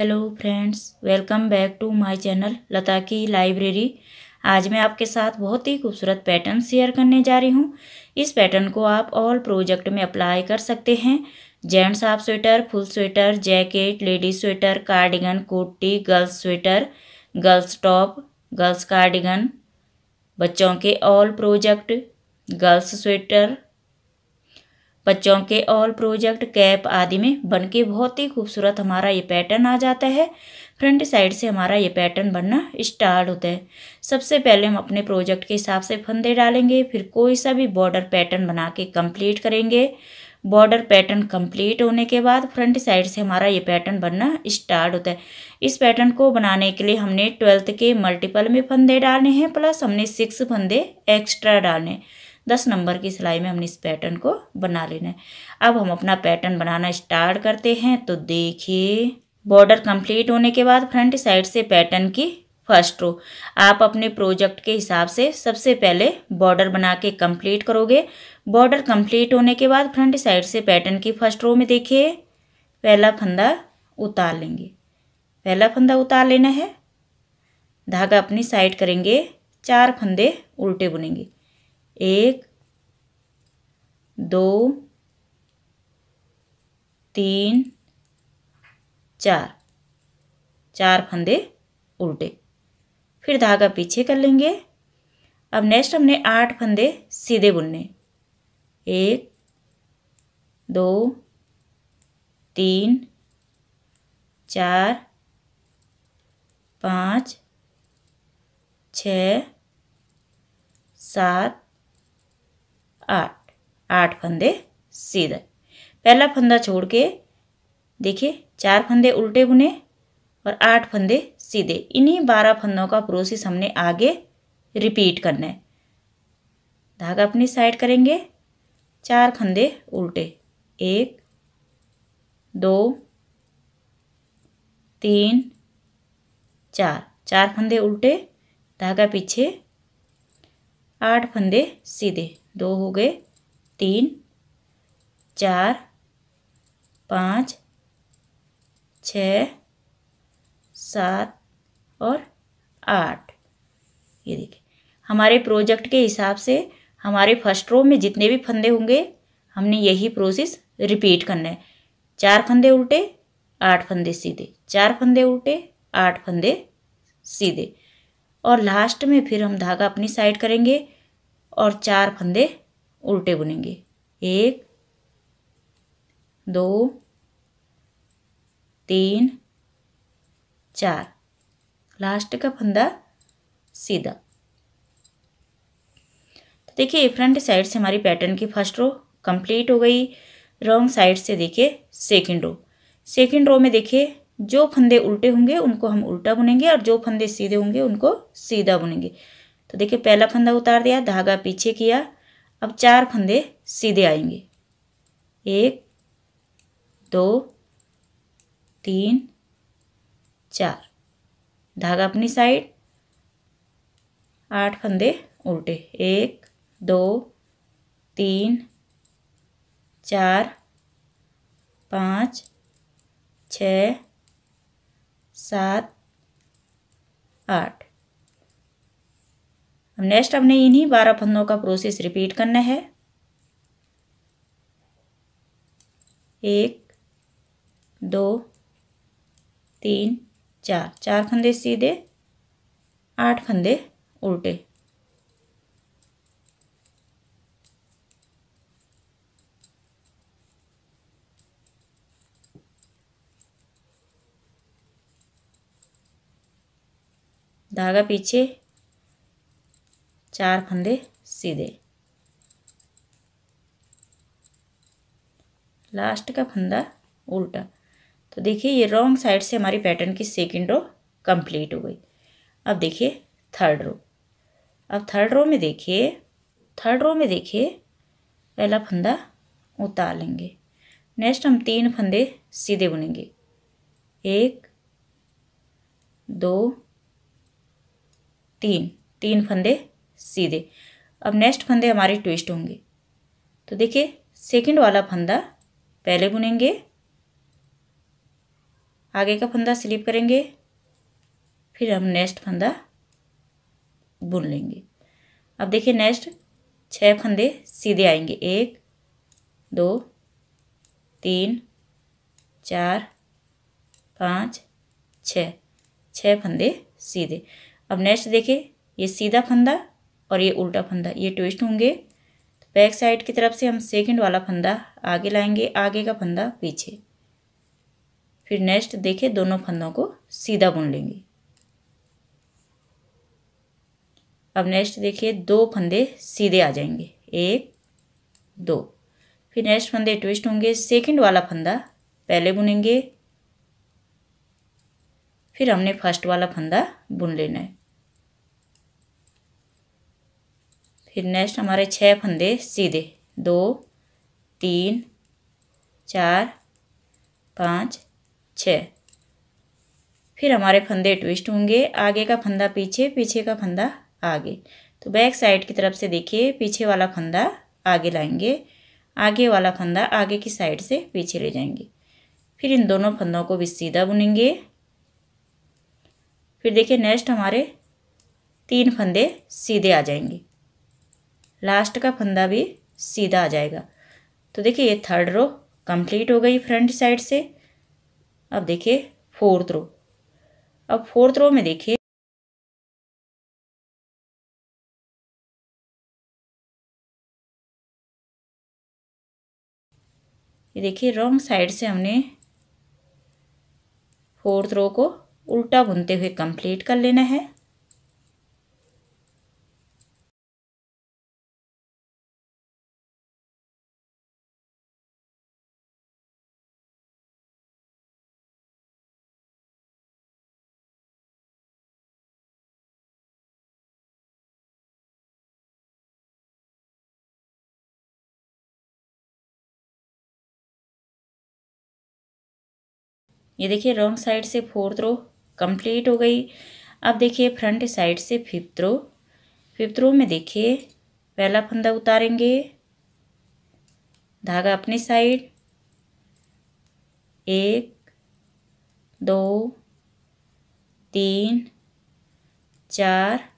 hello friends welcome back to my channel Lata की library आज मैं आपके साथ बहुत ही खूबसूरत पैटर्न शेयर करने जा रही हूँ इस पैटर्न को आप ऑल प्रोजेक्ट में अप्लाई कर सकते हैं gents half sweater full sweater jacket ladies sweater cardigan कोटी girls sweater girls top girls cardigan बच्चों के ऑल प्रोजेक्ट गर्ल्स स्वेटर बच्चों के ऑल प्रोजेक्ट कैप आदि में बन के बहुत ही खूबसूरत हमारा ये पैटर्न आ जाता है फ्रंट साइड से हमारा ये पैटर्न बनना स्टार्ट होता है सबसे पहले हम अपने प्रोजेक्ट के हिसाब से फंदे डालेंगे फिर कोई सा भी बॉर्डर पैटर्न बना के कंप्लीट करेंगे बॉर्डर पैटर्न कंप्लीट होने के बाद फ्रंट साइड से हमारा ये पैटर्न बनना स्टार्ट होता है इस पैटर्न को बनाने के लिए हमने ट्वेल्थ के मल्टीपल में फंदे डालने हैं प्लस हमने सिक्स फंदे एक्स्ट्रा डालने हैं दस नंबर की सिलाई में हमने इस पैटर्न को बना लेना है अब हम अपना पैटर्न बनाना स्टार्ट करते हैं तो देखिए बॉर्डर कंप्लीट होने के बाद फ्रंट साइड से पैटर्न की फर्स्ट रो आप अपने प्रोजेक्ट के हिसाब से सबसे पहले बॉर्डर बना के कम्प्लीट करोगे बॉर्डर कंप्लीट होने के बाद फ्रंट साइड से पैटर्न की फर्स्ट रो में देखिए पहला फंदा उतार लेंगे पहला फंदा उतार लेना है धागा अपनी साइड करेंगे चार फंदे उल्टे बुनेंगे एक दो तीन चार चार फंदे उल्टे फिर धागा पीछे कर लेंगे अब नेक्स्ट हमने आठ फंदे सीधे बुनने एक दो तीन चार पाँच छ सात आठ आठ फंदे सीधे पहला फंदा छोड़ के देखिए चार फंदे उल्टे बुने और आठ फंदे सीधे इन्हीं बारह फंदों का प्रोसेस हमने आगे रिपीट करना है धागा अपनी साइड करेंगे चार फंदे उल्टे एक दो तीन चार चार फंदे उल्टे धागा पीछे आठ फंदे सीधे दो हो गए तीन चार पाँच छ सात और आठ ये देखिए हमारे प्रोजेक्ट के हिसाब से हमारे फर्स्ट रो में जितने भी फंदे होंगे हमने यही प्रोसेस रिपीट करना है चार फंदे उल्टे आठ फंदे सीधे चार फंदे उल्टे आठ फंदे सीधे और लास्ट में फिर हम धागा अपनी साइड करेंगे और चार फंदे उल्टे बुनेंगे एक दो तीन चार लास्ट का फंदा सीधा तो देखिए फ्रंट साइड से हमारी पैटर्न की फर्स्ट रो कंप्लीट हो गई रॉन्ग साइड से देखिए सेकंड रो सेकंड रो में देखिए जो फंदे उल्टे होंगे उनको हम उल्टा बुनेंगे और जो फंदे सीधे होंगे उनको सीधा बुनेंगे तो देखिए पहला फंदा उतार दिया धागा पीछे किया अब चार फंदे सीधे आएंगे एक दो तीन चार धागा अपनी साइड आठ फंदे उल्टे एक दो तीन चार पाँच छ सात आठ अब नेक्स्ट हमने इन्हीं बारह फंदों का प्रोसेस रिपीट करना है एक दो तीन चार चार फंदे सीधे आठ फंदे उल्टे धागा पीछे चार फंदे सीधे लास्ट का फंदा उल्टा तो देखिए ये रॉन्ग साइड से हमारी पैटर्न की सेकेंड रो कंप्लीट हो गई अब देखिए थर्ड रो अब थर्ड रो में देखिए थर्ड रो में देखिए पहला फंदा उतार लेंगे नेक्स्ट हम तीन फंदे सीधे बुनेंगे एक दो तीन तीन फंदे सीधे अब नेक्स्ट फंदे हमारे ट्विस्ट होंगे तो देखिए सेकंड वाला फंदा पहले बुनेंगे आगे का फंदा स्लिप करेंगे फिर हम नेक्स्ट फंदा बुन लेंगे अब देखिए नेक्स्ट छः फंदे सीधे आएंगे एक दो तीन चार पाँच छः छः फंदे सीधे अब नेक्स्ट देखिए ये सीधा फंदा और ये उल्टा फंदा ये ट्विस्ट होंगे तो बैक साइड की तरफ से हम सेकंड वाला फंदा आगे लाएंगे आगे का फंदा पीछे फिर नेक्स्ट देखे दोनों फंदों को सीधा बुन लेंगे अब नेक्स्ट देखिए दो फंदे सीधे आ जाएंगे एक दो फिर नेक्स्ट फंदे ट्विस्ट होंगे सेकंड वाला फंदा पहले बुनेंगे फिर हमने फर्स्ट वाला फंदा बुन लेना है फिर नेक्स्ट हमारे छः फंदे सीधे दो तीन चार पाँच छ फिर हमारे फंदे ट्विस्ट होंगे आगे का फंदा पीछे पीछे का फंदा आगे तो बैक साइड की तरफ से देखिए पीछे वाला फंदा आगे लाएंगे आगे वाला फंदा आगे की साइड से पीछे ले जाएंगे फिर इन दोनों फंदों को भी सीधा बुनेंगे फिर देखिए नेक्स्ट हमारे तीन फंदे सीधे आ जाएंगे लास्ट का फंदा भी सीधा आ जाएगा तो देखिए ये थर्ड रो कंप्लीट हो गई फ्रंट साइड से अब देखिए फोर्थ रो अब फोर्थ रो में देखिए ये देखिए रॉन्ग साइड से हमने फोर्थ रो को उल्टा बुनते हुए कंप्लीट कर लेना है ये देखिए रॉन्ग साइड से फोर्थ रो कंप्लीट हो गई अब देखिए फ्रंट साइड से फिफ्थ रो फिफ्थ रो में देखिए पहला फंदा उतारेंगे धागा अपनी साइड एक दो तीन चार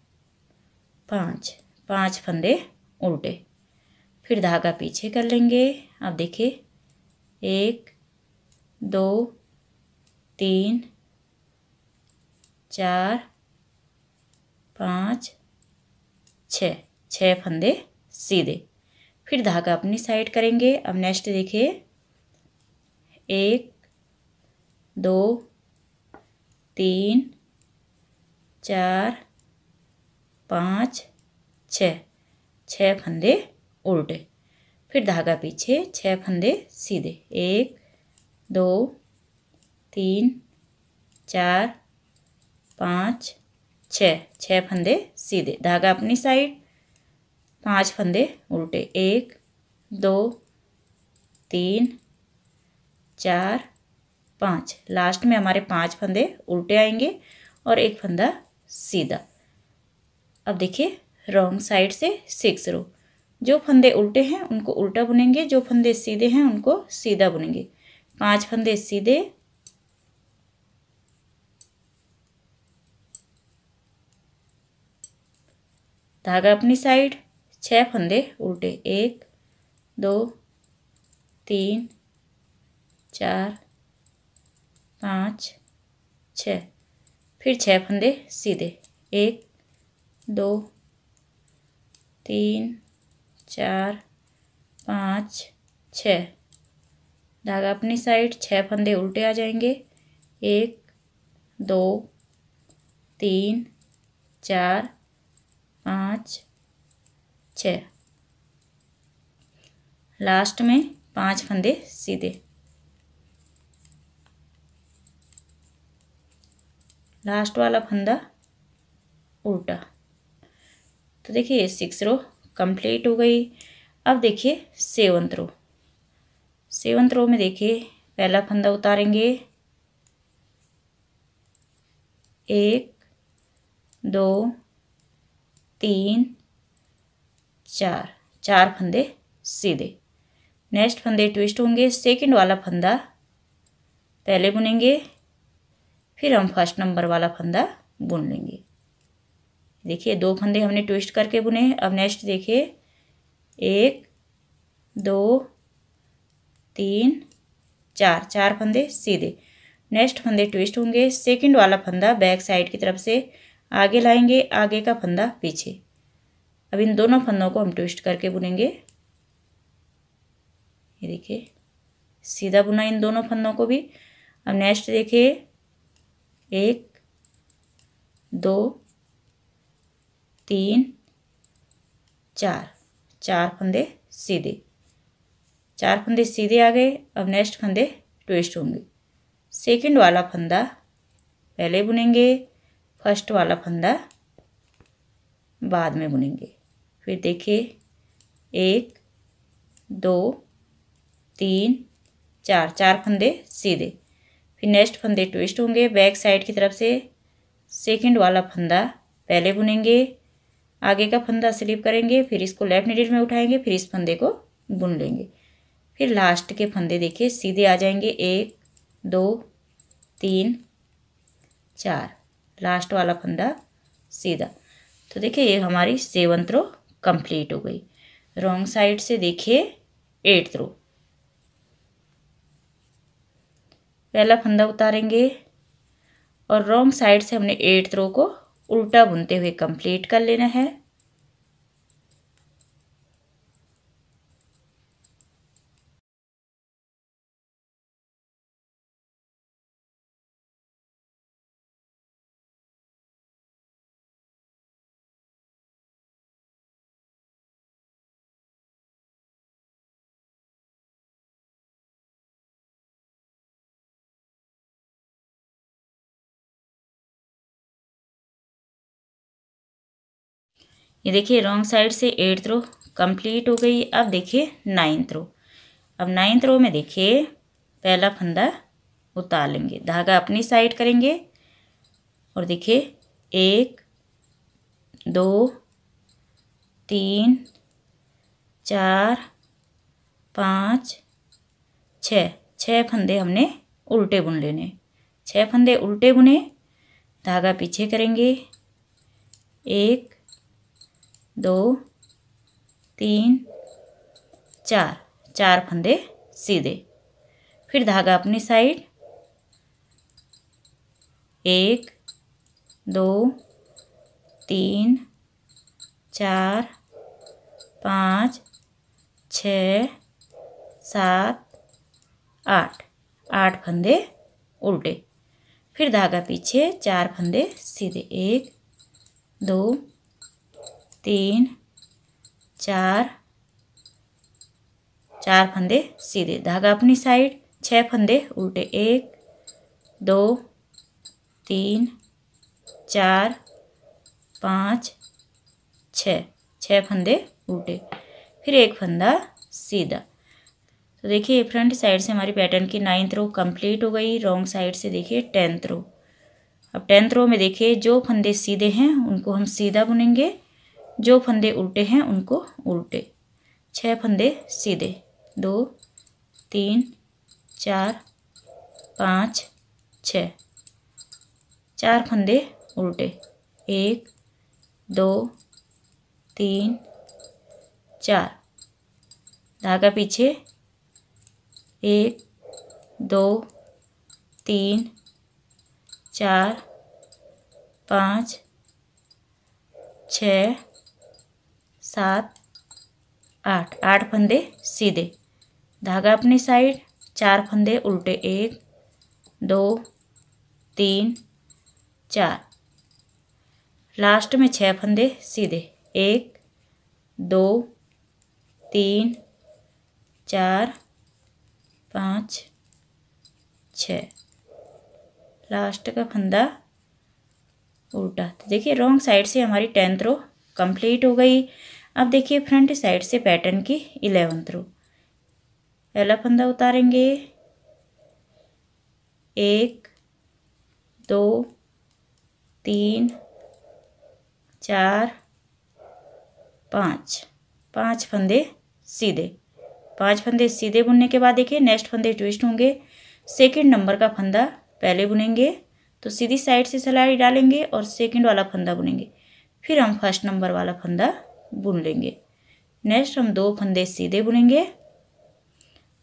पाँच पाँच फंदे उल्टे फिर धागा पीछे कर लेंगे अब देखिए एक दो तीन चार पाँच छ छः फंदे सीधे फिर धागा अपनी साइड करेंगे अब नेक्स्ट देखिए एक दो तीन चार पाँच छ छ फंदे उल्टे फिर धागा पीछे छः फंदे सीधे एक दो तीन चार पाँच छः छः फंदे सीधे धागा अपनी साइड पांच फंदे उल्टे एक दो तीन चार पाँच लास्ट में हमारे पांच फंदे उल्टे आएंगे और एक फंदा सीधा अब देखिए रॉन्ग साइड से सिक्स रो जो फंदे उल्टे हैं उनको उल्टा बुनेंगे जो फंदे सीधे हैं उनको सीधा बुनेंगे पांच फंदे सीधे धागा अपनी साइड छः फंदे उल्टे एक दो तीन चार पाँच छ फिर छः फंदे सीधे एक दो तीन चार पाँच छ धागा अपनी साइड छः फंदे उल्टे आ जाएंगे एक दो तीन चार पाँच छ लास्ट में पांच फंदे सीधे लास्ट वाला फंदा उल्टा तो देखिए सिक्स रो कंप्लीट हो गई अब देखिए सेवंथ रो सेवंथ रो में देखिए पहला फंदा उतारेंगे एक दो तीन चार चार फंदे सीधे नेक्स्ट फंदे ट्विस्ट होंगे सेकंड वाला फंदा पहले बुनेंगे फिर हम फर्स्ट नंबर वाला फंदा बुन लेंगे देखिए दो फंदे हमने ट्विस्ट करके बुने अब नेक्स्ट देखिए एक दो तीन चार चार फंदे सीधे नेक्स्ट फंदे ट्विस्ट होंगे सेकंड वाला फंदा बैक साइड की तरफ से आगे लाएंगे आगे का फंदा पीछे अब इन दोनों फंदों को हम ट्विस्ट करके बुनेंगे ये देखिए सीधा बुना इन दोनों फंदों को भी अब नेक्स्ट देखिए एक दो तीन चार चार फंदे सीधे चार फंदे सीधे आ गए अब नेक्स्ट फंदे ट्विस्ट होंगे सेकंड वाला फंदा पहले बुनेंगे फर्स्ट वाला फंदा बाद में बुनेंगे फिर देखिए एक दो तीन चार चार फंदे सीधे फिर नेक्स्ट फंदे ट्विस्ट होंगे बैक साइड की तरफ से सेकंड वाला फंदा पहले बुनेंगे आगे का फंदा स्लिप करेंगे फिर इसको लेफ्ट नीडिल में उठाएंगे फिर इस फंदे को बुन लेंगे फिर लास्ट के फंदे देखिए सीधे आ जाएंगे एक दो तीन चार लास्ट वाला फंदा सीधा तो देखिए ये हमारी सेवन थ्रो कंप्लीट हो गई रॉन्ग साइड से देखिए एट थ्रो पहला फंदा उतारेंगे और रॉन्ग साइड से हमने एट थ्रो को उल्टा बुनते हुए कंप्लीट कर लेना है ये देखिए रॉन्ग साइड से एट थ्रो कंप्लीट हो गई अब देखिए नाइन्थ रो अब नाइन्थ रो में देखिए पहला फंदा उतार लेंगे धागा अपनी साइड करेंगे और देखिए एक दो तीन चार पाँच छ छः फंदे हमने उल्टे बुन लेने छः फंदे उल्टे बुने धागा पीछे करेंगे एक दो तीन चार चार फंदे सीधे फिर धागा अपनी साइड एक दो तीन चार पाँच छ सात आठ आठ फंदे उल्टे फिर धागा पीछे चार फंदे सीधे एक दो तीन चार चार फंदे सीधे धागा अपनी साइड छः फंदे उल्टे एक दो तीन चार पाँच छ छः फंदे उल्टे फिर एक फंदा सीधा तो देखिए फ्रंट साइड से हमारी पैटर्न की नाइन्थ रो कंप्लीट हो गई रॉन्ग साइड से देखिए टेंथ रो अब टेंथ रो में देखिए जो फंदे सीधे हैं उनको हम सीधा बुनेंगे जो फंदे उल्टे हैं उनको उल्टे छः फंदे सीधे दो तीन चार पाँच छ चार फंदे उल्टे एक दो तीन चार धागा पीछे एक दो तीन चार पाँच छः सात आठ आठ फंदे सीधे धागा अपनी साइड चार फंदे उल्टे एक दो तीन चार लास्ट में छः फंदे सीधे एक दो तीन चार पाँच छ लास्ट का फंदा उल्टा तो देखिए रॉन्ग साइड से हमारी टेंथ रो कंप्लीट हो गई अब देखिए फ्रंट साइड से पैटर्न की इलेवन थ्रो पहला फंदा उतारेंगे एक दो तीन चार पाँच पाँच फंदे सीधे पांच फंदे सीधे बुनने के बाद देखिए नेक्स्ट फंदे ट्विस्ट होंगे सेकंड नंबर का फंदा पहले बुनेंगे तो सीधी साइड से सिलाई डालेंगे और सेकंड वाला फंदा बुनेंगे फिर हम फर्स्ट नंबर वाला फंदा बुन लेंगे नेक्स्ट हम दो फंदे सीधे बुनेंगे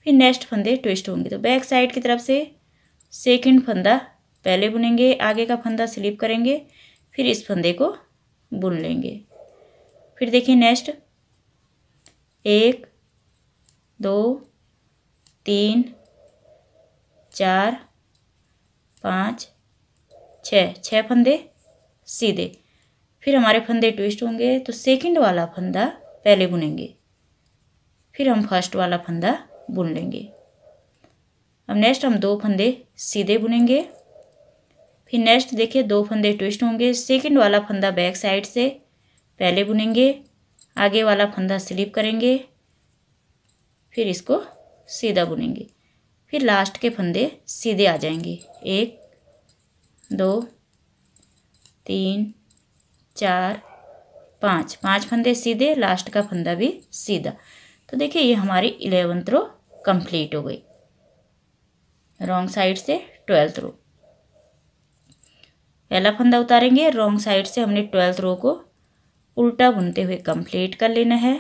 फिर नेक्स्ट फंदे ट्विस्ट होंगे तो बैक साइड की तरफ से सेकंड फंदा पहले बुनेंगे आगे का फंदा स्लिप करेंगे फिर इस फंदे को बुन लेंगे फिर देखिए नेक्स्ट एक दो तीन चार पाँच छः छः फंदे सीधे फिर हमारे फंदे ट्विस्ट होंगे तो सेकंड वाला फंदा पहले बुनेंगे फिर हम फर्स्ट वाला फंदा बुन लेंगे अब नेक्स्ट हम दो फंदे सीधे बुनेंगे फिर नेक्स्ट देखिए दो फंदे ट्विस्ट होंगे सेकंड वाला फंदा बैक साइड से पहले बुनेंगे आगे वाला फंदा स्लिप करेंगे फिर इसको सीधा बुनेंगे फिर लास्ट के फंदे सीधे आ जाएंगे एक दो तीन चार पाँच पाँच फंदे सीधे लास्ट का फंदा भी सीधा तो देखिए ये हमारी इलेवंथ रो कंप्लीट हो गई रॉन्ग साइड से ट्वेल्थ रो पहला फंदा उतारेंगे रॉन्ग साइड से हमने ट्वेल्थ रो को उल्टा बुनते हुए कंप्लीट कर लेना है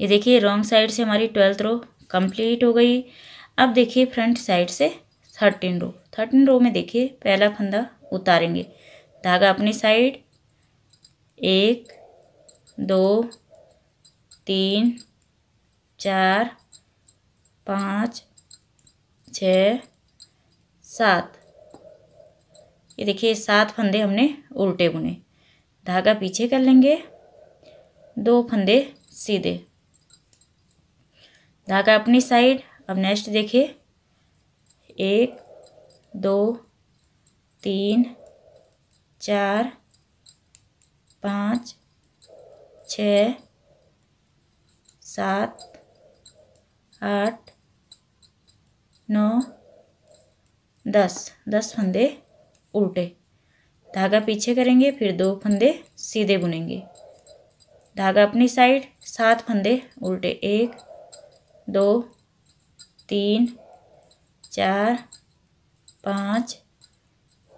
ये देखिए रॉन्ग साइड से हमारी ट्वेल्थ रो कंप्लीट हो गई अब देखिए फ्रंट साइड से थर्टीन रो थर्टीन रो में देखिए पहला फंदा उतारेंगे धागा अपनी साइड एक दो तीन चार पाँच छ सात ये देखिए सात फंदे हमने उल्टे बुने धागा पीछे कर लेंगे दो फंदे सीधे धागा अपनी साइड अब नेक्स्ट देखिए एक दो तीन चार पाँच छ सात आठ नौ दस दस फंदे उल्टे धागा पीछे करेंगे फिर दो फंदे सीधे बुनेंगे धागा अपनी साइड सात फंदे उल्टे एक दो तीन चार पाँच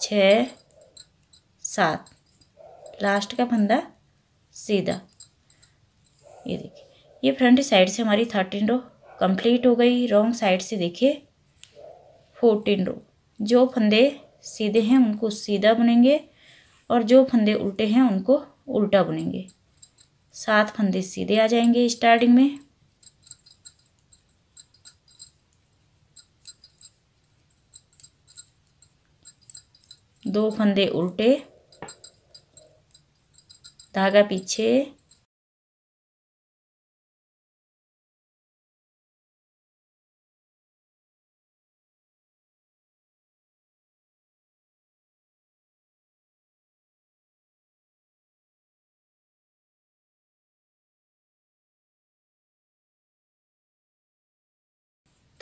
छ सात लास्ट का फंदा सीधा ये देखिए ये फ्रंट साइड से हमारी थर्टीन रो कंप्लीट हो गई रॉन्ग साइड से देखिए फोर्टीन रो जो फंदे सीधे हैं उनको सीधा बुनेंगे और जो फंदे उल्टे हैं उनको उल्टा बुनेंगे सात फंदे सीधे आ जाएंगे स्टार्टिंग में दो फंदे उल्टे धागा पीछे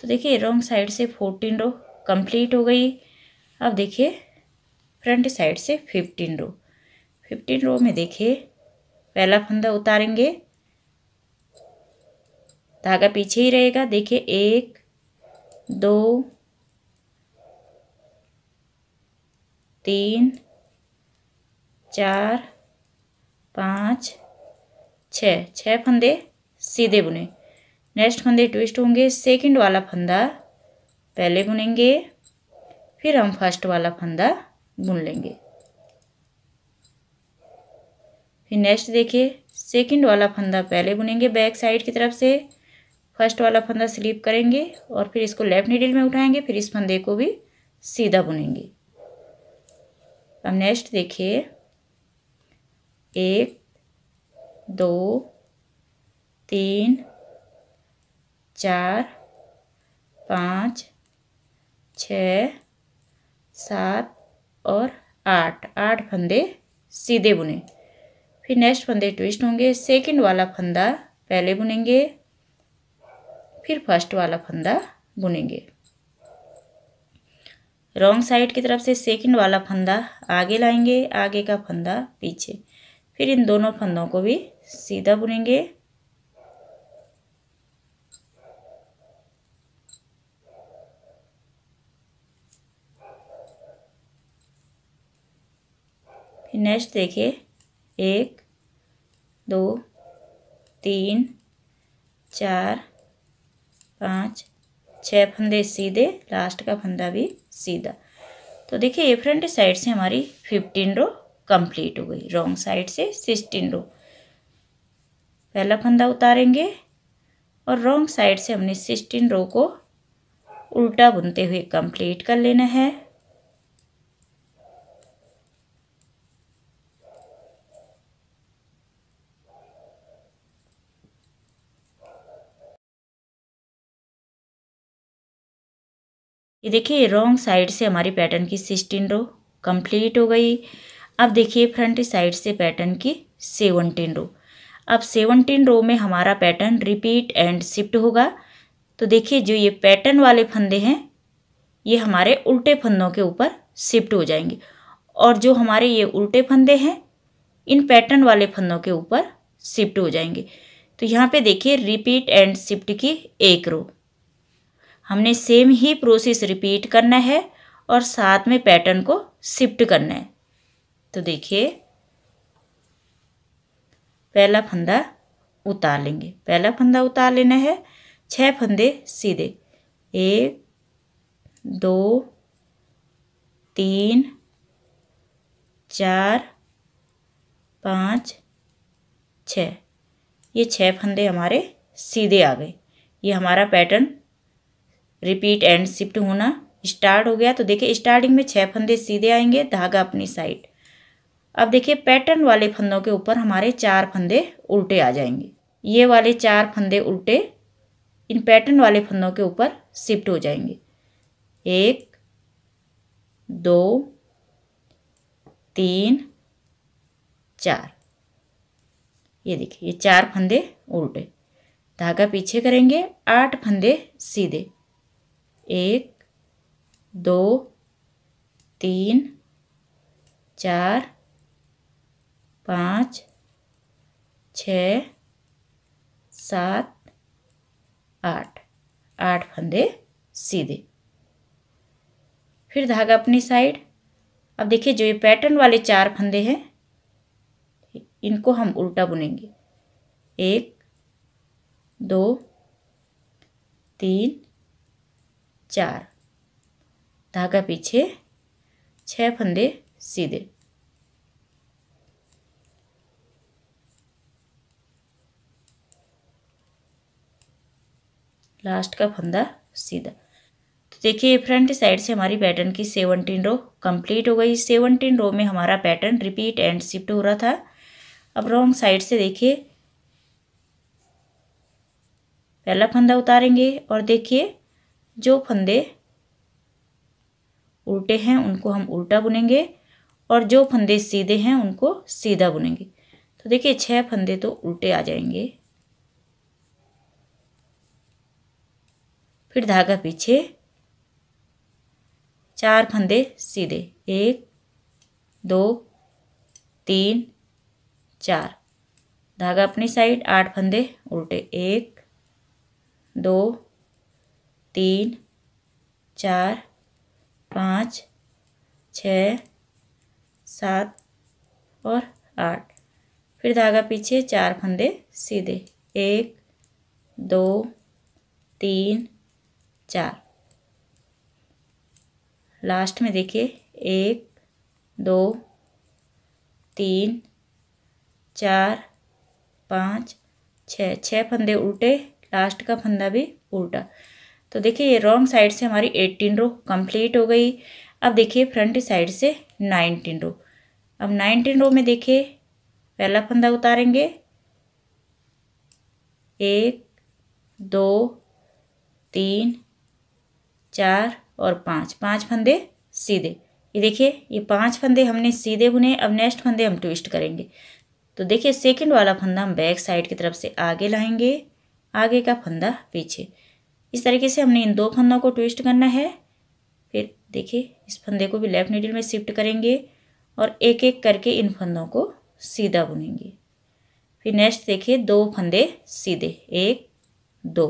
तो देखिए रॉन्ग साइड से फोर्टीन रो कंप्लीट हो गई अब देखिए फ्रंट साइड से फिफ्टीन रो फिफ्टीन रो में देखिए पहला फंदा उतारेंगे धागा पीछे ही रहेगा देखिए एक दो तीन चार पाँच छ छः फंदे सीधे बुने नेक्स्ट फंदे ट्विस्ट होंगे सेकंड वाला फंदा पहले बुनेंगे फिर हम फर्स्ट वाला फंदा बुन लेंगे फिर नेक्स्ट देखिए सेकंड वाला फंदा पहले बुनेंगे बैक साइड की तरफ से फर्स्ट वाला फंदा स्लीप करेंगे और फिर इसको लेफ्ट नीडल में उठाएंगे फिर इस फंदे को भी सीधा बुनेंगे अब नेक्स्ट देखिए एक दो तीन चार पाँच छ सात और आठ आठ फंदे सीधे बुने फिर नेक्स्ट फंदे ट्विस्ट होंगे सेकंड वाला फंदा पहले बुनेंगे फिर फर्स्ट वाला फंदा बुनेंगे रॉन्ग साइड की तरफ से सेकंड वाला फंदा आगे लाएंगे आगे का फंदा पीछे फिर इन दोनों फंदों को भी सीधा बुनेंगे नेक्स्ट देखिए एक दो तीन चार पाँच छः फंदे सीधे लास्ट का फंदा भी सीधा तो देखिए ये फ्रंट साइड से हमारी फिफ्टीन रो कंप्लीट हो गई रॉन्ग साइड से सिक्सटीन रो पहला फंदा उतारेंगे और रॉन्ग साइड से हमने सिक्सटीन रो को उल्टा बुनते हुए कंप्लीट कर लेना है ये देखिए रॉन्ग साइड से हमारी पैटर्न की सिक्सटीन रो कंप्लीट हो गई अब देखिए फ्रंट साइड से पैटर्न की सेवनटीन रो अब सेवनटीन रो में हमारा पैटर्न रिपीट एंड शिफ्ट होगा तो देखिए जो ये पैटर्न वाले फंदे हैं ये हमारे उल्टे फंदों के ऊपर शिफ्ट हो जाएंगे और जो हमारे ये उल्टे फंदे हैं इन पैटर्न वाले फंदों के ऊपर शिफ्ट हो जाएंगे तो यहाँ पे देखिए रिपीट एंड शिफ्ट की एक रो हमने सेम ही प्रोसेस रिपीट करना है और साथ में पैटर्न को शिफ्ट करना है तो देखिए पहला फंदा उतार लेंगे पहला फंदा उतार लेना है छह फंदे सीधे एक दो तीन चार पाँच छः ये छः फंदे हमारे सीधे आ गए ये हमारा पैटर्न रिपीट एंड शिफ्ट होना स्टार्ट हो गया तो देखिए स्टार्टिंग में छः फंदे सीधे आएंगे धागा अपनी साइड अब देखिए पैटर्न वाले फंदों के ऊपर हमारे चार फंदे उल्टे आ जाएंगे ये वाले चार फंदे उल्टे इन पैटर्न वाले फंदों के ऊपर शिफ्ट हो जाएंगे एक दो तीन चार ये देखिए ये चार फंदे उल्टे धागा पीछे करेंगे आठ फंदे सीधे एक दो तीन चार पाँच छ सात आठ आठ फंदे सीधे फिर धागा अपनी साइड अब देखिए जो ये पैटर्न वाले चार फंदे हैं इनको हम उल्टा बुनेंगे एक दो तीन चार धागा पीछे छह फंदे सीधे लास्ट का फंदा सीधा तो देखिए फ्रंट साइड से हमारी पैटर्न की सेवनटीन रो कंप्लीट हो गई सेवनटीन रो में हमारा पैटर्न रिपीट एंड शिफ्ट हो रहा था अब रॉन्ग साइड से देखिए पहला फंदा उतारेंगे और देखिए जो फंदे उल्टे हैं उनको हम उल्टा बुनेंगे और जो फंदे सीधे हैं उनको सीधा बुनेंगे तो देखिए छह फंदे तो उल्टे आ जाएंगे फिर धागा पीछे चार फंदे सीधे एक दो तीन चार धागा अपनी साइड आठ फंदे उल्टे एक दो तीन चार पाँच छ सात और आठ फिर धागा पीछे चार फंदे सीधे एक दो तीन चार लास्ट में देखिए एक दो तीन चार पाँच छः छः फंदे उल्टे लास्ट का फंदा भी उल्टा तो देखिए ये रॉन्ग साइड से हमारी एट्टीन रो कंप्लीट हो गई अब देखिए फ्रंट साइड से नाइनटीन रो अब नाइनटीन रो में देखिए पहला फंदा उतारेंगे एक दो तीन चार और पाँच पाँच फंदे सीधे ये देखिए ये पांच फंदे हमने सीधे बुने अब नेक्स्ट फंदे हम ट्विस्ट करेंगे तो देखिए सेकंड वाला फंदा हम बैक साइड की तरफ से आगे लाएंगे आगे का फंदा पीछे इस तरीके से हमने इन दो फंदों को ट्विस्ट करना है फिर देखिए इस फंदे को भी लेफ्ट नीडल में शिफ्ट करेंगे और एक एक करके इन फंदों को सीधा बुनेंगे फिर नेक्स्ट देखिए दो फंदे सीधे एक दो